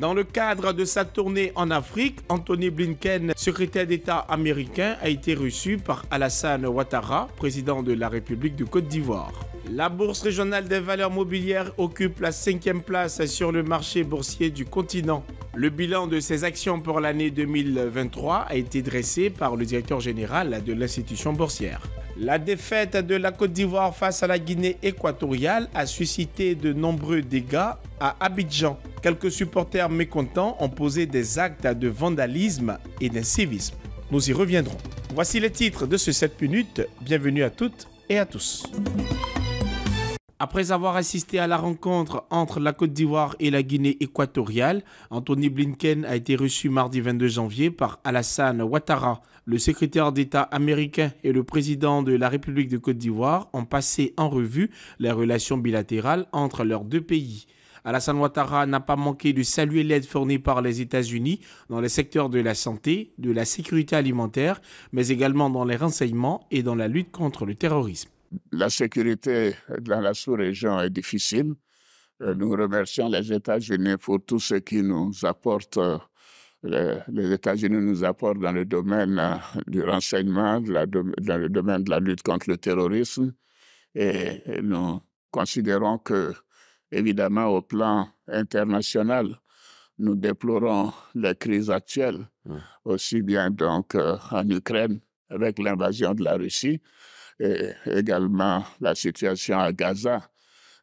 Dans le cadre de sa tournée en Afrique, Anthony Blinken, secrétaire d'État américain, a été reçu par Alassane Ouattara, président de la République du Côte d'Ivoire. La Bourse régionale des valeurs mobilières occupe la cinquième place sur le marché boursier du continent. Le bilan de ses actions pour l'année 2023 a été dressé par le directeur général de l'institution boursière. La défaite de la Côte d'Ivoire face à la Guinée équatoriale a suscité de nombreux dégâts à Abidjan. Quelques supporters mécontents ont posé des actes de vandalisme et d'incivisme. Nous y reviendrons. Voici les titres de ce 7 minutes. Bienvenue à toutes et à tous. Après avoir assisté à la rencontre entre la Côte d'Ivoire et la Guinée équatoriale, Anthony Blinken a été reçu mardi 22 janvier par Alassane Ouattara. Le secrétaire d'État américain et le président de la République de Côte d'Ivoire ont passé en revue les relations bilatérales entre leurs deux pays. Alassane Ouattara n'a pas manqué de saluer l'aide fournie par les États-Unis dans les secteurs de la santé, de la sécurité alimentaire, mais également dans les renseignements et dans la lutte contre le terrorisme la sécurité dans la sous-région est difficile. Euh, nous remercions les États-Unis pour tout ce qui nous apportent. Euh, les, États-Unis nous apportent dans le domaine euh, du renseignement, dans le domaine de la lutte contre le terrorisme. Et, nous considérons que, évidemment, au plan international, nous déplorons la crise actuelle, mmh. aussi bien donc en Ukraine avec l'invasion de la Russie, et également la situation à Gaza.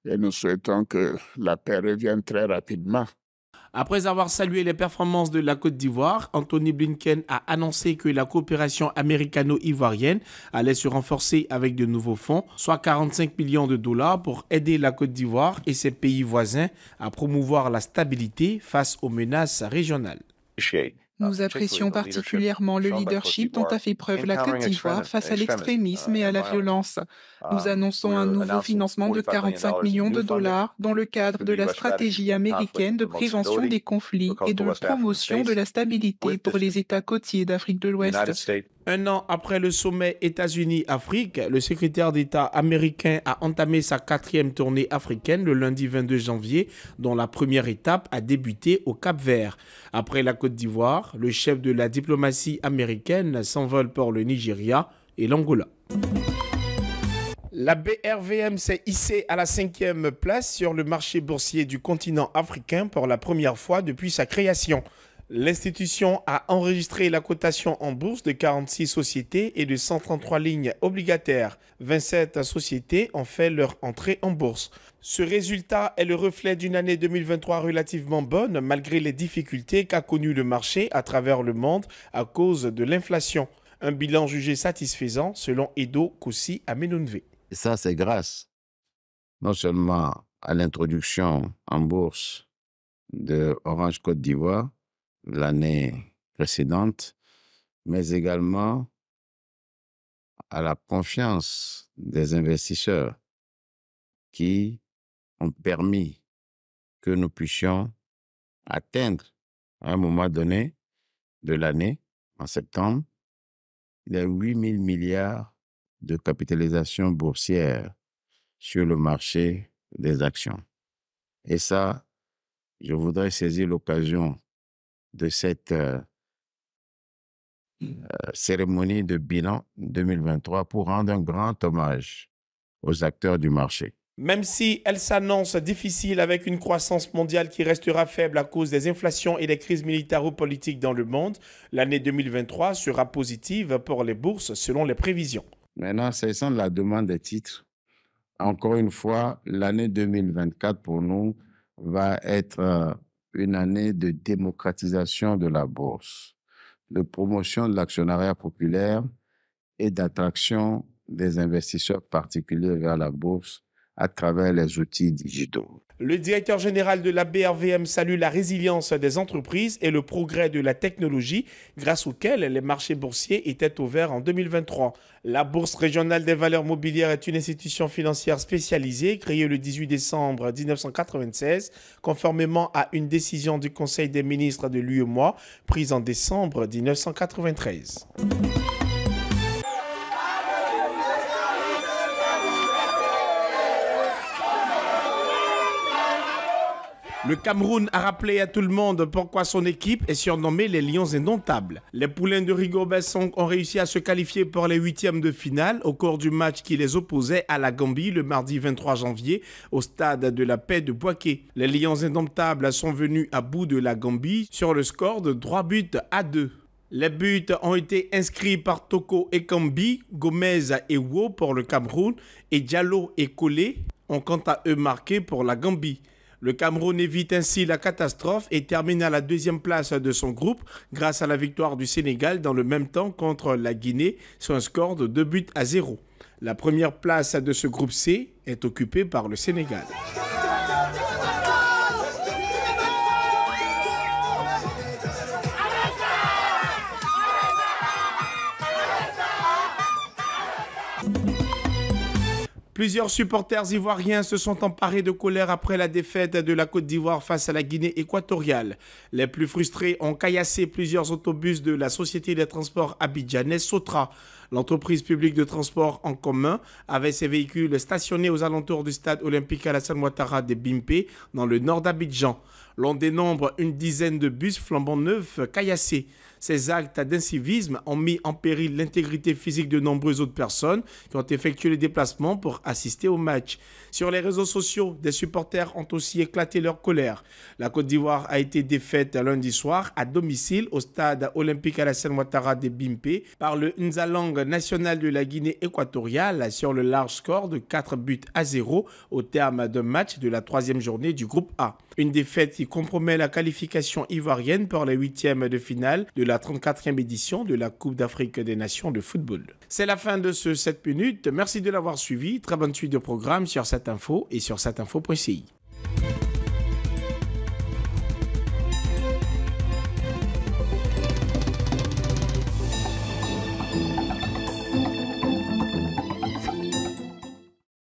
Et nous souhaitons que la paix revienne très rapidement. Après avoir salué les performances de la Côte d'Ivoire, Anthony Blinken a annoncé que la coopération américano-ivoirienne allait se renforcer avec de nouveaux fonds, soit 45 millions de dollars pour aider la Côte d'Ivoire et ses pays voisins à promouvoir la stabilité face aux menaces régionales. Ah, Nous apprécions particulièrement le leadership dont a fait preuve la Côte d'Ivoire face à l'extrémisme et à la uh, violence. Nous um, annonçons un nouveau financement de 45 millions de dollars dans le cadre de la stratégie américaine de prévention des conflits et de promotion de la stabilité pour les États côtiers d'Afrique de l'Ouest. Un an après le sommet États-Unis-Afrique, le secrétaire d'État américain a entamé sa quatrième tournée africaine le lundi 22 janvier, dont la première étape a débuté au Cap Vert. Après la Côte d'Ivoire, le chef de la diplomatie américaine s'envole pour le Nigeria et l'Angola. La BRVM s'est hissée à la cinquième place sur le marché boursier du continent africain pour la première fois depuis sa création. L'institution a enregistré la cotation en bourse de 46 sociétés et de 133 lignes obligataires. 27 sociétés ont fait leur entrée en bourse. Ce résultat est le reflet d'une année 2023 relativement bonne malgré les difficultés qu'a connues le marché à travers le monde à cause de l'inflation. Un bilan jugé satisfaisant selon Edo Koussi à Et ça, c'est grâce non seulement à l'introduction en bourse de Orange Côte d'Ivoire, l'année précédente, mais également à la confiance des investisseurs qui ont permis que nous puissions atteindre à un moment donné de l'année, en septembre, les 8 000 milliards de capitalisation boursière sur le marché des actions. Et ça, je voudrais saisir l'occasion de cette euh, mmh. euh, cérémonie de bilan 2023 pour rendre un grand hommage aux acteurs du marché. Même si elle s'annonce difficile avec une croissance mondiale qui restera faible à cause des inflations et des crises militaro-politiques dans le monde, l'année 2023 sera positive pour les bourses selon les prévisions. Maintenant, c'est de la demande des titres, encore une fois, l'année 2024 pour nous va être euh, une année de démocratisation de la bourse, de promotion de l'actionnariat populaire et d'attraction des investisseurs particuliers vers la bourse à travers les outils digitaux. Le directeur général de la BRVM salue la résilience des entreprises et le progrès de la technologie grâce auquel les marchés boursiers étaient ouverts en 2023. La Bourse régionale des valeurs mobilières est une institution financière spécialisée créée le 18 décembre 1996 conformément à une décision du Conseil des ministres de l'UEMOA prise en décembre 1993. Le Cameroun a rappelé à tout le monde pourquoi son équipe est surnommée les Lions Indomptables. Les poulains de Rigo Besson ont réussi à se qualifier pour les huitièmes de finale au cours du match qui les opposait à la Gambie le mardi 23 janvier au stade de la paix de Boaké. Les Lions Indomptables sont venus à bout de la Gambie sur le score de 3 buts à 2. Les buts ont été inscrits par Toko et Kambi, Gomez et Wo pour le Cameroun et Diallo et Collet ont quant à eux marqué pour la Gambie. Le Cameroun évite ainsi la catastrophe et termine à la deuxième place de son groupe grâce à la victoire du Sénégal dans le même temps contre la Guinée sur un score de 2 buts à 0. La première place de ce groupe C est occupée par le Sénégal. Plusieurs supporters ivoiriens se sont emparés de colère après la défaite de la Côte d'Ivoire face à la Guinée équatoriale. Les plus frustrés ont caillassé plusieurs autobus de la société des transports abidjanais Sotra. L'entreprise publique de transport en commun avait ses véhicules stationnés aux alentours du stade olympique Alassane Ouattara de Bimpe, dans le nord d'Abidjan. L'on dénombre une dizaine de bus flambant neufs caillassés. Ces actes d'incivisme ont mis en péril l'intégrité physique de nombreuses autres personnes qui ont effectué les déplacements pour assister au match. Sur les réseaux sociaux, des supporters ont aussi éclaté leur colère. La Côte d'Ivoire a été défaite lundi soir à domicile au stade olympique Alassane Ouattara de Bimpe par le Nzalang National nationale de la Guinée équatoriale sur le large score de 4 buts à 0 au terme d'un match de la troisième journée du groupe A. Une défaite qui compromet la qualification ivoirienne pour les huitièmes de finale de la 34e édition de la Coupe d'Afrique des Nations de football. C'est la fin de ce 7 minutes. Merci de l'avoir suivi. Très bonne suite de programme sur cette info et sur cette info.ci.